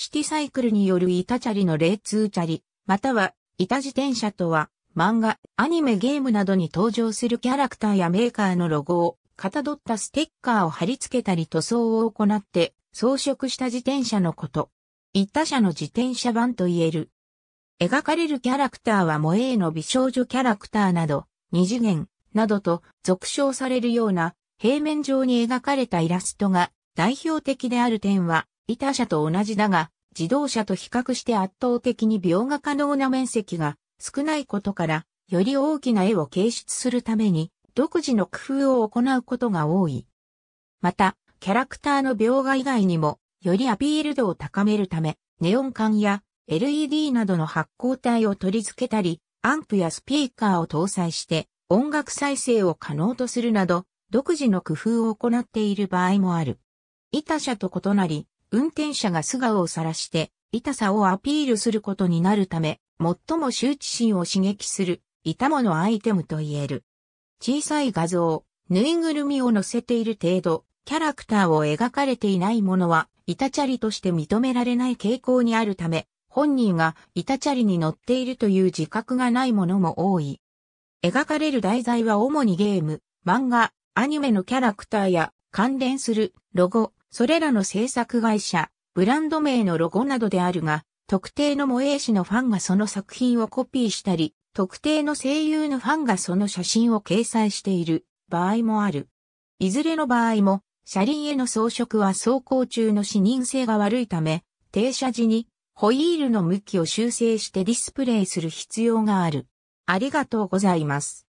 シティサイクルによる板チャリの霊通チャリ、または板自転車とは、漫画、アニメゲームなどに登場するキャラクターやメーカーのロゴをかたどったステッカーを貼り付けたり塗装を行って装飾した自転車のこと。板車の自転車版と言える。描かれるキャラクターは萌えの美少女キャラクターなど、二次元、などと俗称されるような平面上に描かれたイラストが代表的である点は板車と同じだが、自動車と比較して圧倒的に描画可能な面積が少ないことから、より大きな絵を形出するために、独自の工夫を行うことが多い。また、キャラクターの描画以外にも、よりアピール度を高めるため、ネオン管や LED などの発光体を取り付けたり、アンプやスピーカーを搭載して音楽再生を可能とするなど、独自の工夫を行っている場合もある。板社と異なり、運転者が素顔を晒して、痛さをアピールすることになるため、最も羞恥心を刺激する、痛ものアイテムと言える。小さい画像、ぬいぐるみを載せている程度、キャラクターを描かれていないものは、痛チャリとして認められない傾向にあるため、本人が痛チャリに乗っているという自覚がないものも多い。描かれる題材は主にゲーム、漫画、アニメのキャラクターや関連するロゴ、それらの制作会社、ブランド名のロゴなどであるが、特定の萌え師のファンがその作品をコピーしたり、特定の声優のファンがその写真を掲載している場合もある。いずれの場合も、車輪への装飾は走行中の視認性が悪いため、停車時にホイールの向きを修正してディスプレイする必要がある。ありがとうございます。